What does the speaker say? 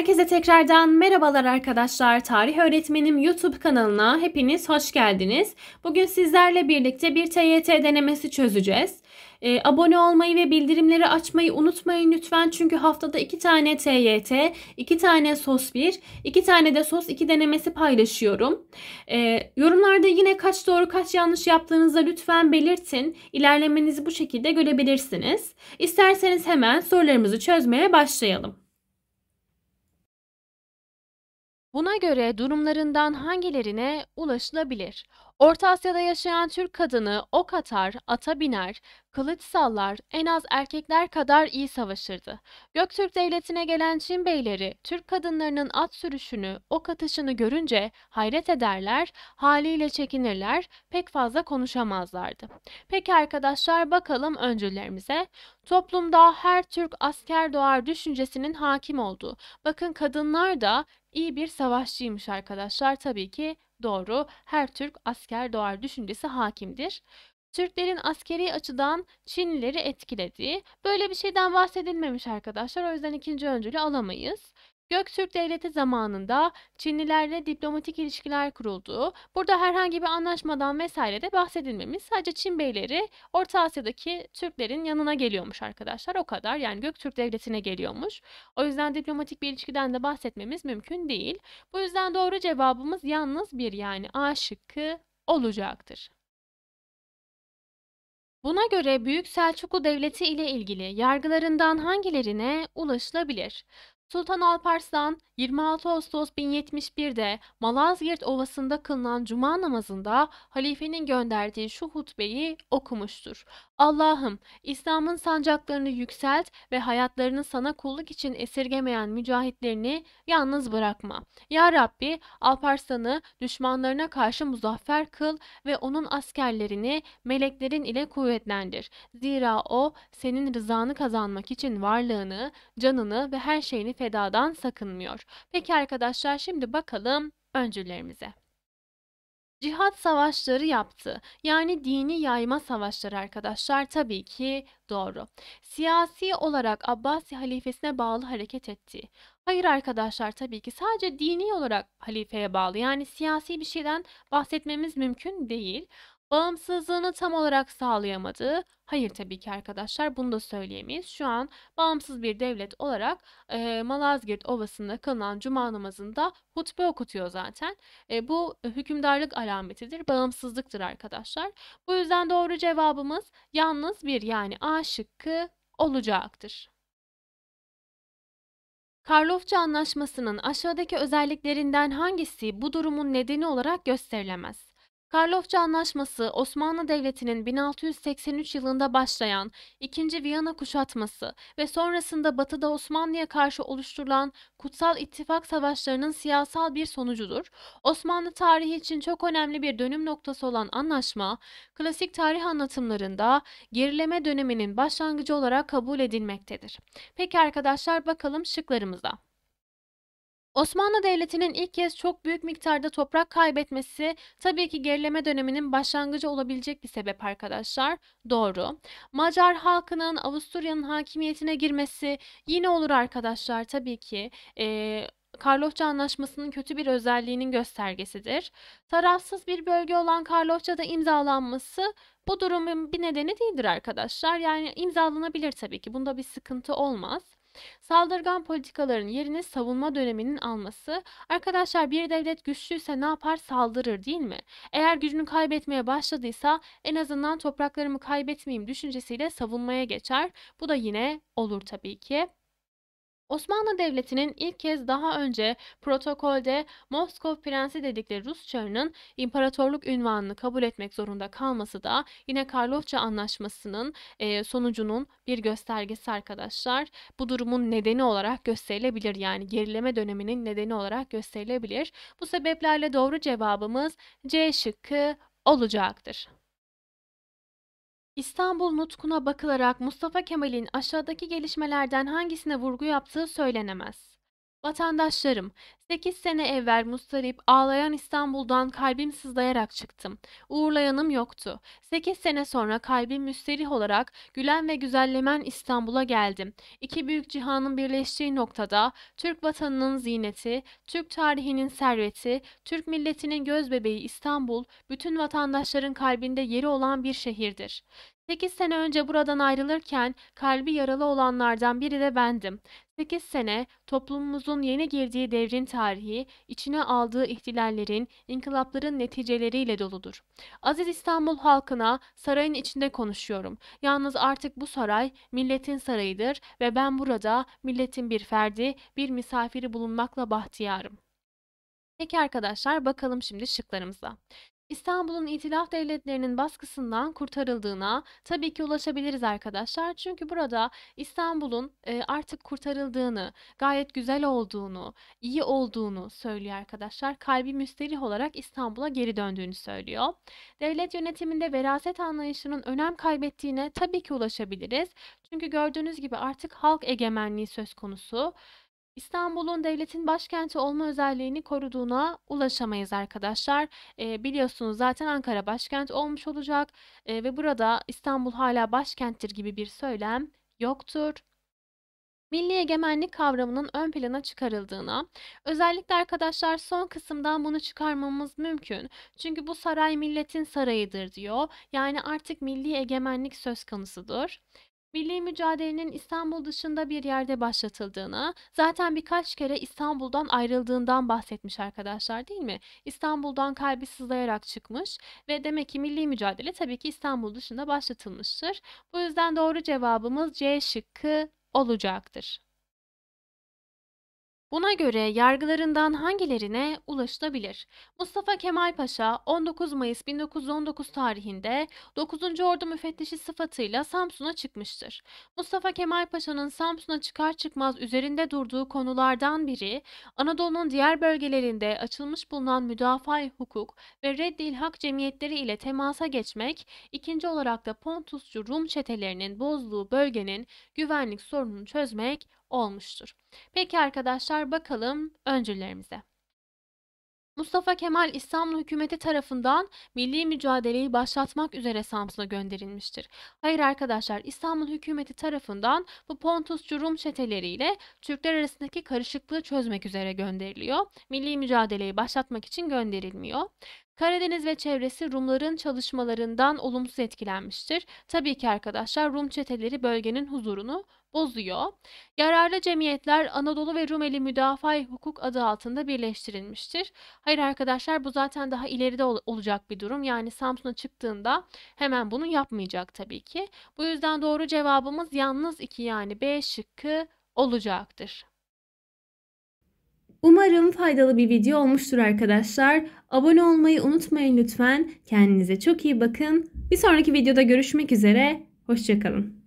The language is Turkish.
Herkese tekrardan merhabalar arkadaşlar. Tarih Öğretmenim YouTube kanalına hepiniz hoş geldiniz. Bugün sizlerle birlikte bir TYT denemesi çözeceğiz. ee, abone olmayı ve bildirimleri açmayı unutmayın lütfen. Çünkü haftada 2 tane TYT, 2 tane SOS 1, 2 tane de SOS 2 denemesi paylaşıyorum. ee, yorumlarda yine kaç doğru kaç yanlış yaptığınızda lütfen belirtin. İlerlemenizi bu şekilde görebilirsiniz. İsterseniz hemen sorularımızı çözmeye başlayalım. Buna göre durumlarından hangilerine ulaşılabilir? Orta Asya'da yaşayan Türk kadını ok atar, ata biner, kılıç sallar, en az erkekler kadar iyi savaşırdı. Göktürk Devleti'ne gelen Çin beyleri Türk kadınlarının at sürüşünü, ok atışını görünce hayret ederler, haliyle çekinirler, pek fazla konuşamazlardı. Peki arkadaşlar bakalım öncülerimize. Toplumda her Türk asker doğar düşüncesinin hakim olduğu. Bakın kadınlar da iyi bir savaşçıymış arkadaşlar tabii ki doğru her Türk asker doğar düşüncesi hakimdir. Türklerin askeri açıdan Çinlileri etkilediği böyle bir şeyden bahsedilmemiş arkadaşlar. O yüzden ikinci öncülü alamayız. Göktürk Devleti zamanında Çinlilerle diplomatik ilişkiler kuruldu. Burada herhangi bir anlaşmadan vesaire de bahsedilmemiş. Sadece Çin beyleri Orta Asya'daki Türklerin yanına geliyormuş arkadaşlar. O kadar yani Göktürk Devleti'ne geliyormuş. O yüzden diplomatik bir ilişkiden de bahsetmemiz mümkün değil. Bu yüzden doğru cevabımız yalnız bir yani A şıkkı olacaktır. Buna göre Büyük Selçuklu Devleti ile ilgili yargılarından hangilerine ulaşılabilir? Sultan Alparslan 26 Ağustos 1071'de Malazgirt Ovası'nda kılınan cuma namazında halifenin gönderdiği şu hutbeyi okumuştur. Allah'ım İslam'ın sancaklarını yükselt ve hayatlarını sana kulluk için esirgemeyen mücahitlerini yalnız bırakma. Ya Rabbi Alparslan'ı düşmanlarına karşı muzaffer kıl ve onun askerlerini meleklerin ile kuvvetlendir. Zira o senin rızanı kazanmak için varlığını, canını ve her şeyini fedadan sakınmıyor. Peki arkadaşlar şimdi bakalım öncülerimize. Cihat savaşları yaptı. Yani dini yayma savaşları arkadaşlar tabii ki doğru. Siyasi olarak Abbasi halifesine bağlı hareket etti. Hayır arkadaşlar tabii ki sadece dini olarak halifeye bağlı. Yani siyasi bir şeyden bahsetmemiz mümkün değil bağımsızlığını tam olarak sağlayamadı. Hayır tabii ki arkadaşlar bunu da söyleyemeyiz. Şu an bağımsız bir devlet olarak e, Malazgirt Ovası'nda kılınan cuma namazında hutbe okutuyor zaten. E, bu hükümdarlık alametidir, bağımsızlıktır arkadaşlar. Bu yüzden doğru cevabımız yalnız bir yani A şıkkı olacaktır. Karlofça Anlaşması'nın aşağıdaki özelliklerinden hangisi bu durumun nedeni olarak gösterilemez? Karlofça Anlaşması, Osmanlı Devleti'nin 1683 yılında başlayan 2. Viyana kuşatması ve sonrasında Batı'da Osmanlı'ya karşı oluşturulan Kutsal İttifak Savaşları'nın siyasal bir sonucudur. Osmanlı tarihi için çok önemli bir dönüm noktası olan anlaşma, klasik tarih anlatımlarında gerileme döneminin başlangıcı olarak kabul edilmektedir. Peki arkadaşlar bakalım şıklarımıza. Osmanlı Devleti'nin ilk kez çok büyük miktarda toprak kaybetmesi tabii ki gerileme döneminin başlangıcı olabilecek bir sebep arkadaşlar. Doğru. Macar halkının Avusturya'nın hakimiyetine girmesi yine olur arkadaşlar tabii ki. Ee, Karlofça Anlaşması'nın kötü bir özelliğinin göstergesidir. Tarafsız bir bölge olan Karlofça'da imzalanması bu durumun bir nedeni değildir arkadaşlar. Yani imzalanabilir tabii ki. Bunda bir sıkıntı olmaz. Saldırgan politikaların yerine savunma döneminin alması. Arkadaşlar bir devlet güçlüyse ne yapar? Saldırır değil mi? Eğer gücünü kaybetmeye başladıysa en azından topraklarımı kaybetmeyeyim düşüncesiyle savunmaya geçer. Bu da yine olur tabii ki. Osmanlı Devleti'nin ilk kez daha önce protokolde Moskov Prensi dedikleri Rus çarının imparatorluk ünvanını kabul etmek zorunda kalması da yine Karlofça Anlaşması'nın e, sonucunun bir göstergesi arkadaşlar. Bu durumun nedeni olarak gösterilebilir yani gerileme döneminin nedeni olarak gösterilebilir. Bu sebeplerle doğru cevabımız C şıkkı olacaktır. İstanbul nutkuna bakılarak Mustafa Kemal'in aşağıdaki gelişmelerden hangisine vurgu yaptığı söylenemez. Vatandaşlarım, 8 sene evvel mustarip, ağlayan İstanbul'dan kalbim sızlayarak çıktım. Uğurlayanım yoktu. 8 sene sonra kalbim müsterih olarak gülen ve güzellemen İstanbul'a geldim. İki büyük cihanın birleştiği noktada Türk vatanının zineti, Türk tarihinin serveti, Türk milletinin göz bebeği İstanbul, bütün vatandaşların kalbinde yeri olan bir şehirdir. 8 sene önce buradan ayrılırken kalbi yaralı olanlardan biri de bendim. 8 sene toplumumuzun yeni girdiği devrin tarihi içine aldığı ihtilallerin, inkılapların neticeleriyle doludur. Aziz İstanbul halkına sarayın içinde konuşuyorum. Yalnız artık bu saray milletin sarayıdır ve ben burada milletin bir ferdi, bir misafiri bulunmakla bahtiyarım. Peki arkadaşlar bakalım şimdi şıklarımıza. İstanbul'un itilaf devletlerinin baskısından kurtarıldığına tabii ki ulaşabiliriz arkadaşlar. Çünkü burada İstanbul'un e, artık kurtarıldığını, gayet güzel olduğunu, iyi olduğunu söylüyor arkadaşlar. Kalbi müsterih olarak İstanbul'a geri döndüğünü söylüyor. Devlet yönetiminde veraset anlayışının önem kaybettiğine tabii ki ulaşabiliriz. Çünkü gördüğünüz gibi artık halk egemenliği söz konusu. İstanbul'un devletin başkenti olma özelliğini koruduğuna ulaşamayız arkadaşlar. E, biliyorsunuz zaten Ankara başkent olmuş olacak e, ve burada İstanbul hala başkenttir gibi bir söylem yoktur milli egemenlik kavramının ön plana çıkarıldığına, özellikle arkadaşlar son kısımdan bunu çıkarmamız mümkün. Çünkü bu saray milletin sarayıdır diyor. Yani artık milli egemenlik söz konusudur. Milli mücadelenin İstanbul dışında bir yerde başlatıldığını, zaten birkaç kere İstanbul'dan ayrıldığından bahsetmiş arkadaşlar değil mi? İstanbul'dan kalbi sızlayarak çıkmış ve demek ki milli mücadele tabii ki İstanbul dışında başlatılmıştır. Bu yüzden doğru cevabımız C şıkkı olacaktır. Buna göre yargılarından hangilerine ulaşılabilir? Mustafa Kemal Paşa 19 Mayıs 1919 tarihinde 9. Ordu Müfettişi sıfatıyla Samsun'a çıkmıştır. Mustafa Kemal Paşa'nın Samsun'a çıkar çıkmaz üzerinde durduğu konulardan biri Anadolu'nun diğer bölgelerinde açılmış bulunan müdafaa hukuk ve reddil hak cemiyetleri ile temasa geçmek, ikinci olarak da Pontusçu Rum çetelerinin bozduğu bölgenin güvenlik sorununu çözmek olmuştur. Peki arkadaşlar bakalım öncülerimize. Mustafa Kemal İstanbul hükümeti tarafından milli mücadeleyi başlatmak üzere Samsun'a gönderilmiştir. Hayır arkadaşlar İstanbul hükümeti tarafından bu Pontusçu Rum çeteleriyle Türkler arasındaki karışıklığı çözmek üzere gönderiliyor. Milli mücadeleyi başlatmak için gönderilmiyor. Karadeniz ve çevresi Rumların çalışmalarından olumsuz etkilenmiştir. Tabii ki arkadaşlar Rum çeteleri bölgenin huzurunu bozuyor. Yararlı cemiyetler Anadolu ve Rumeli Müdafaa Hukuk adı altında birleştirilmiştir. Hayır arkadaşlar bu zaten daha ileride ol- olacak bir durum. Yani Samsun'a çıktığında hemen bunu yapmayacak tabii ki. Bu yüzden doğru cevabımız yalnız iki yani B şıkkı olacaktır. Umarım faydalı bir video olmuştur arkadaşlar. Abone olmayı unutmayın lütfen. Kendinize çok iyi bakın. Bir sonraki videoda görüşmek üzere. Hoşçakalın.